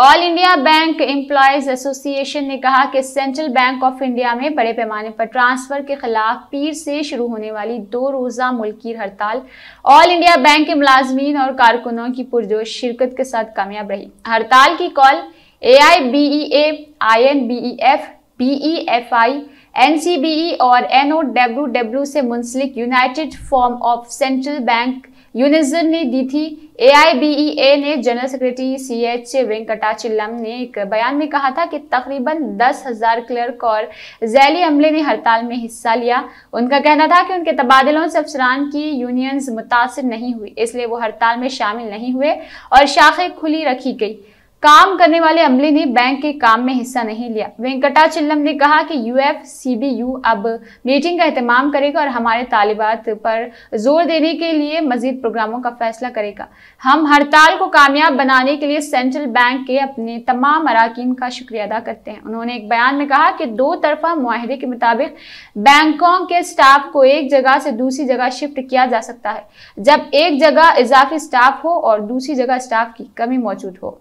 all India bank employees association ने कहा कि सेंट्रल बैंक ऑफ इंडिया में बड़े पैमाने पर ट्रांसफर के खिलाफ पीर से शुरू होने वाली दो रोज़ा मुल्की हड़ताल ऑल इंडिया बैंक के मुलाजमीन और कारकुनों की पुरजोश शिरकत के साथ कामयाब रही हड़ताल की call A I B E A I N B E F E F I N C B E और एन ओ डब्ल्यू डब्ल्यू से मुंसलिक united forum of central bank unions ने दी थी A I B E A ने general secretary C H Venkatachalam ने एक बयान में कहा था कि तकरीबन दस हजार क्लर्क और जैली अमले ने हड़ताल में हिस्सा लिया उनका कहना था कि उनके तबादलों से अफसरान की यूनियंस मुतासर नहीं हुई इसलिए वो हड़ताल में शामिल नहीं हुए और शाखें खुली रखी गई काम करने वाले अमले ने बैंक के काम में हिस्सा नहीं लिया वेंकटा चिल्लम ने कहा कि यूएफ सीबीयू अब मीटिंग का अहतमाम करेगा और हमारे तालिबात पर जोर देने के लिए मजीद प्रोग्रामों का फैसला करेगा हम हड़ताल को कामयाब बनाने के लिए सेंट्रल बैंक के अपने तमाम अरकान का शुक्रिया अदा करते हैं उन्होंने एक बयान में कहा कि दो तरफा माहे के मुताबिक बैंकों के स्टाफ को एक जगह से दूसरी जगह शिफ्ट किया जा सकता है जब एक जगह इजाफी स्टाफ हो और दूसरी जगह स्टाफ की कमी मौजूद हो